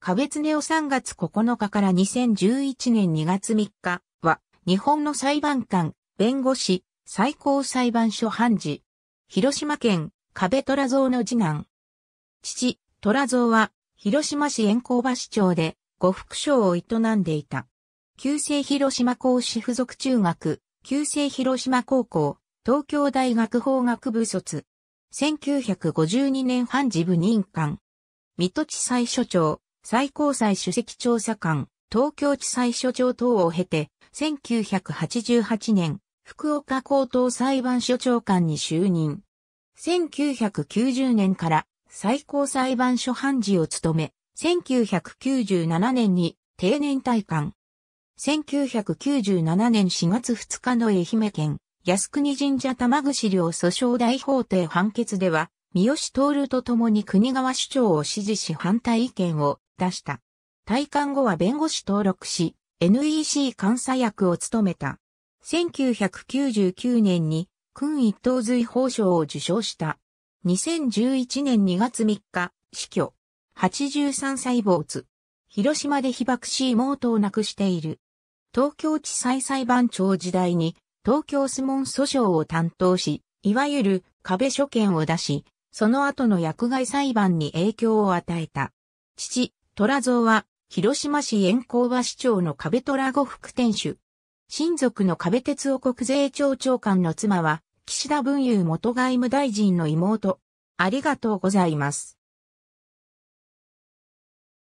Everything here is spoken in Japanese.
壁常を3月9日から2011年2月3日は、日本の裁判官、弁護士、最高裁判所判事。広島県、壁虎像の次男。父、虎像は、広島市円光橋町で、呉服省を営んでいた。旧制広島公市附属中学、旧制広島高校、東京大学法学部卒。1952年判事部任官。水戸地裁所長。最高裁主席調査官、東京地裁所長等を経て、1988年、福岡高等裁判所長官に就任。1990年から最高裁判所判事を務め、1997年に定年退官。1997年4月2日の愛媛県靖国神社玉串領訴訟大法廷判決では、三好徹と共に国側主張を支持し反対意見を出した。退官後は弁護士登録し、NEC 監査役を務めた。1999年に、君一等随法賞を受賞した。2011年2月3日、死去。83歳没。広島で被爆し妹を亡くしている。東京地裁裁判長時代に東京相問訴訟を担当し、いわゆる壁所見を出し、その後の薬害裁判に影響を与えた。父、虎像は、広島市遠光和市長の壁虎呉服店主。親族の壁鉄夫国税庁長官の妻は、岸田文雄元外務大臣の妹。ありがとうございます。